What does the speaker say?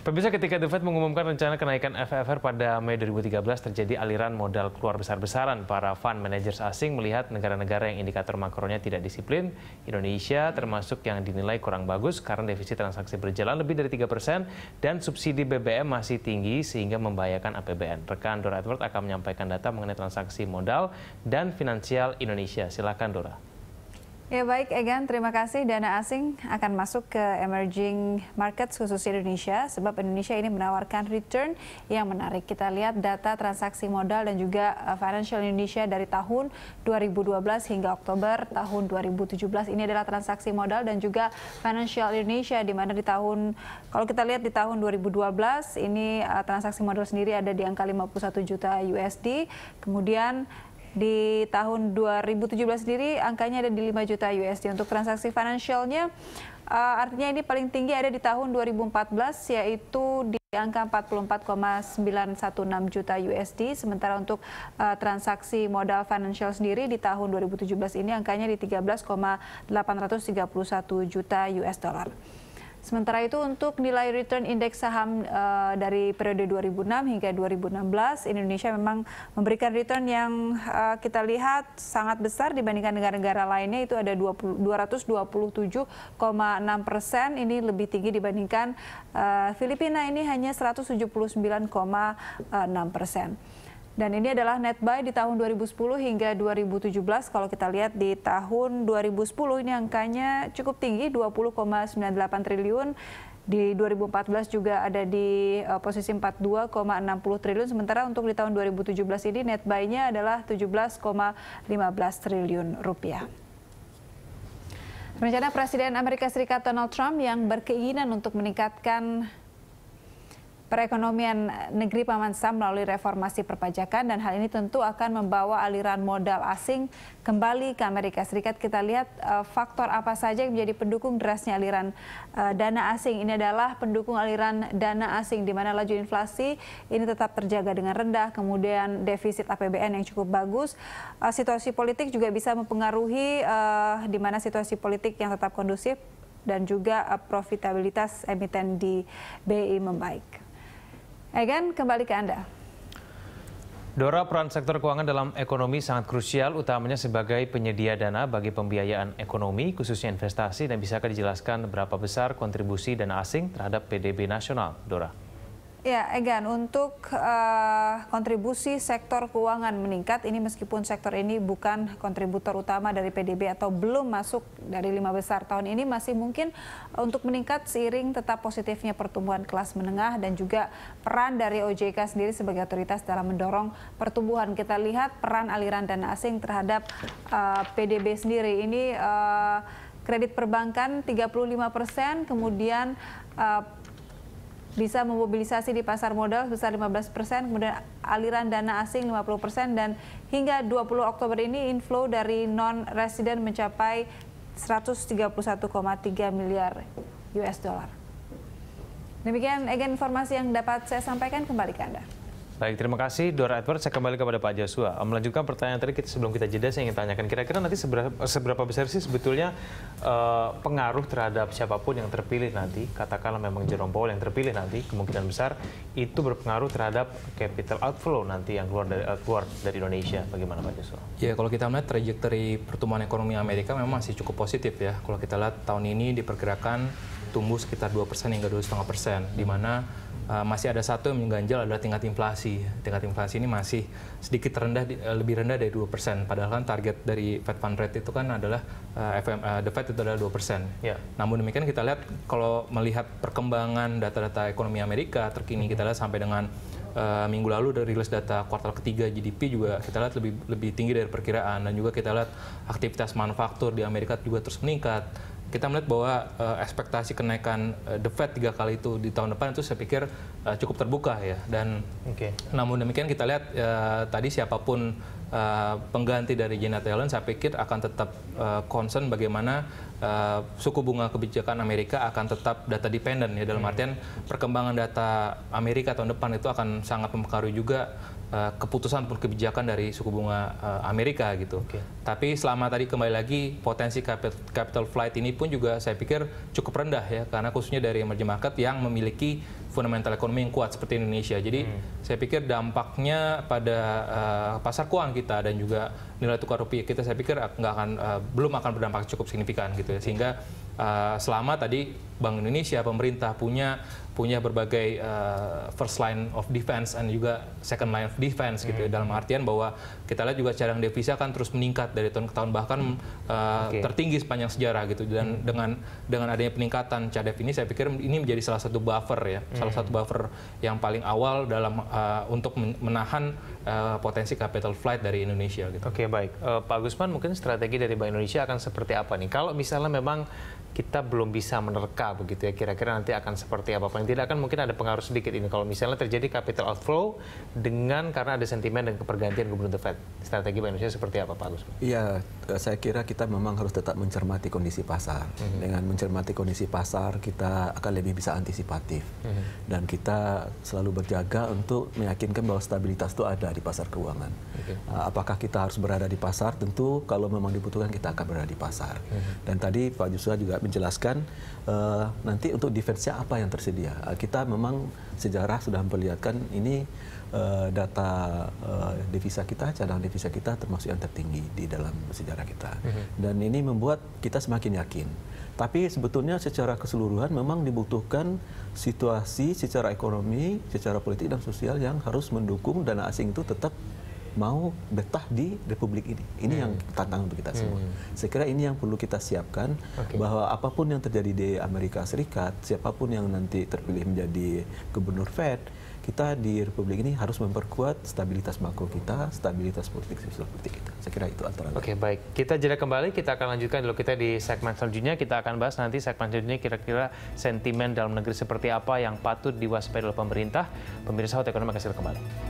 Pemirsa ketika The Fed mengumumkan rencana kenaikan FFR pada Mei 2013 terjadi aliran modal keluar besar-besaran. Para fund managers asing melihat negara-negara yang indikator makronya tidak disiplin. Indonesia termasuk yang dinilai kurang bagus karena defisit transaksi berjalan lebih dari 3% dan subsidi BBM masih tinggi sehingga membahayakan APBN. Rekan Dora Edward akan menyampaikan data mengenai transaksi modal dan finansial Indonesia. Silakan Dora. Ya baik Egan, terima kasih. Dana asing akan masuk ke emerging markets khusus Indonesia sebab Indonesia ini menawarkan return yang menarik. Kita lihat data transaksi modal dan juga eh, financial Indonesia dari tahun 2012 hingga Oktober tahun 2017. Ini adalah transaksi modal dan juga financial Indonesia di mana di tahun kalau kita lihat di tahun 2012 ini eh, transaksi modal sendiri ada di angka 51 juta USD. Kemudian di tahun 2017 sendiri angkanya ada di 5 juta USD untuk transaksi finansialnya uh, eh, artinya ini paling tinggi ada di tahun 2014 yaitu di angka 44,916 juta USD sementara untuk uh, transaksi modal financial sendiri di tahun 2017 ini angkanya di 13,831 juta US dollar. Sementara itu untuk nilai return indeks saham uh, dari periode 2006 hingga 2016 Indonesia memang memberikan return yang uh, kita lihat sangat besar dibandingkan negara-negara lainnya itu ada 227,6 persen ini lebih tinggi dibandingkan uh, Filipina ini hanya 179,6 persen. Dan ini adalah net buy di tahun 2010 hingga 2017. Kalau kita lihat di tahun 2010 ini angkanya cukup tinggi 20,98 triliun di 2014 juga ada di uh, posisi 42,60 triliun sementara untuk di tahun 2017 ini net buy-nya adalah 17,15 triliun rupiah. Rencana Presiden Amerika Serikat Donald Trump yang berkeinginan untuk meningkatkan perekonomian negeri Paman Sam melalui reformasi perpajakan dan hal ini tentu akan membawa aliran modal asing kembali ke Amerika Serikat. Kita lihat uh, faktor apa saja yang menjadi pendukung derasnya aliran uh, dana asing. Ini adalah pendukung aliran dana asing di mana laju inflasi ini tetap terjaga dengan rendah, kemudian defisit APBN yang cukup bagus. Uh, situasi politik juga bisa mempengaruhi uh, di mana situasi politik yang tetap kondusif dan juga profitabilitas emiten di BI membaik. Egan, kembali ke Anda. Dora, peran sektor keuangan dalam ekonomi sangat krusial, utamanya sebagai penyedia dana bagi pembiayaan ekonomi, khususnya investasi, dan bisakah dijelaskan berapa besar kontribusi dana asing terhadap PDB nasional, Dora? Ya, Egan, untuk uh, kontribusi sektor keuangan meningkat, ini meskipun sektor ini bukan kontributor utama dari PDB atau belum masuk dari lima besar tahun ini, masih mungkin eh, untuk meningkat seiring tetap positifnya pertumbuhan kelas menengah dan juga peran dari OJK sendiri sebagai otoritas dalam mendorong pertumbuhan. Kita lihat peran aliran dana asing terhadap uh, eh, PDB sendiri ini. Uh, Kredit perbankan 35 persen, kemudian uh, bisa memobilisasi di pasar modal sebesar 15 persen, kemudian aliran dana asing 50 persen, dan hingga 20 Oktober ini inflow dari non-resident mencapai 131,3 miliar US dollar. Demikian agen informasi yang dapat saya sampaikan kembali ke Anda. Baik, terima kasih Dora Edward. Saya kembali kepada Pak Joshua. Eh, melanjutkan pertanyaan tadi sebelum kita jeda, saya ingin tanyakan kira-kira nanti seberapa, seberapa besar sih sebetulnya uh, pengaruh terhadap siapapun yang terpilih nanti, katakanlah memang Jerome Powell yang terpilih nanti, kemungkinan besar itu berpengaruh terhadap capital outflow nanti yang keluar dari, uh, keluar dari Indonesia. Bagaimana Pak Joshua? Ya, kalau kita melihat trajektori pertumbuhan ekonomi Amerika memang masih cukup positif ya. Kalau kita lihat tahun ini diperkirakan tumbuh sekitar 2% hingga 2,5%, persen, di mana uh, masih ada satu yang mengganjal adalah tingkat inflasi. Tingkat inflasi ini masih sedikit rendah, uh, lebih rendah dari dua persen. padahal kan target dari Fed Fund Rate itu kan adalah uh, eh, FM, uh, The Fed itu adalah 2%. Yeah. Namun demikian kita lihat kalau melihat perkembangan data-data ekonomi Amerika terkini, mm -hmm. kita lihat sampai dengan uh, minggu lalu dari rilis data kuartal ketiga GDP juga kita lihat lebih lebih tinggi dari perkiraan dan juga kita lihat aktivitas manufaktur di Amerika juga terus meningkat kita melihat bahwa uh, ekspektasi kenaikan uh, The Fed tiga kali itu di tahun depan itu saya pikir uh, cukup terbuka ya dan okay. namun demikian kita lihat uh, tadi siapapun uh, pengganti dari Janet Yellen saya pikir akan tetap uh, concern bagaimana uh, suku bunga kebijakan Amerika akan tetap data dependent ya dalam hmm. artian perkembangan data Amerika tahun depan itu akan sangat mempengaruhi juga Eh, keputusan ataupun kebijakan dari suku bunga uh, Amerika gitu. Okay. Tapi selama tadi kembali lagi potensi capital, capital flight ini pun juga saya pikir cukup rendah ya karena khususnya dari emerging market yang memiliki fundamental ekonomi yang kuat seperti Indonesia. Jadi hmm. saya pikir dampaknya pada uh, pasar keuangan kita dan juga nilai tukar rupiah kita saya pikir nggak akan uh, belum akan berdampak cukup signifikan gitu ya. Sehingga Eh, selama tadi Bank Indonesia pemerintah punya punya berbagai uh, first line of defense dan juga second line of defense gitu ya. hmm. dalam artian bahwa kita lihat juga cadangan devisa kan terus meningkat dari tahun ke tahun bahkan uh, eh, okay. tertinggi sepanjang sejarah gitu dan hmm. dengan dengan adanya peningkatan cadef ini saya pikir ini menjadi salah satu buffer ya hmm. salah satu buffer yang paling awal dalam uh, untuk menahan uh, potensi capital flight dari Indonesia gitu. Oke okay, baik uh, Pak Gusman mungkin strategi dari Bank Indonesia akan seperti apa nih kalau misalnya memang kita belum bisa menerka begitu ya kira-kira nanti akan seperti apa paling tidak kan mungkin ada pengaruh sedikit ini kalau misalnya terjadi capital outflow dengan karena ada sentimen dan kepergantian gubernur The Fed strategi Bank Indonesia seperti apa Pak Agus? Iya eh, saya kira kita memang harus tetap mencermati kondisi pasar mm -hmm. dengan mencermati kondisi pasar kita akan lebih bisa antisipatif mm -hmm. dan kita selalu berjaga untuk meyakinkan bahwa stabilitas itu ada di pasar keuangan okay. Eh, apakah kita harus berada di pasar tentu kalau memang dibutuhkan kita akan berada di pasar mm -hmm. dan tadi Pak Joshua juga menjelaskan uh, nanti untuk defense-nya apa yang tersedia. Uh, kita memang sejarah sudah memperlihatkan ini uh, data uh, devisa kita, cadangan devisa kita termasuk yang tertinggi di dalam sejarah kita. Mm -hmm. Dan ini membuat kita semakin yakin. Tapi sebetulnya secara keseluruhan memang dibutuhkan situasi secara ekonomi, secara politik dan sosial yang harus mendukung dana asing itu tetap mau betah di Republik ini. Ini hmm. yang tantangan untuk kita semua. Hmm. Saya kira ini yang perlu kita siapkan okay. bahwa apapun yang terjadi di Amerika Serikat, siapapun yang nanti terpilih menjadi gubernur Fed, kita di Republik ini harus memperkuat stabilitas makro kita, stabilitas politik politik kita. Saya kira itu antara Oke, okay, baik. Kita jeda kembali, kita akan lanjutkan dulu kita di segmen selanjutnya. Kita akan bahas nanti segmen selanjutnya kira-kira sentimen dalam negeri seperti apa yang patut diwaspadai oleh pemerintah. Pemirsa Hot Ekonomi akan kembali.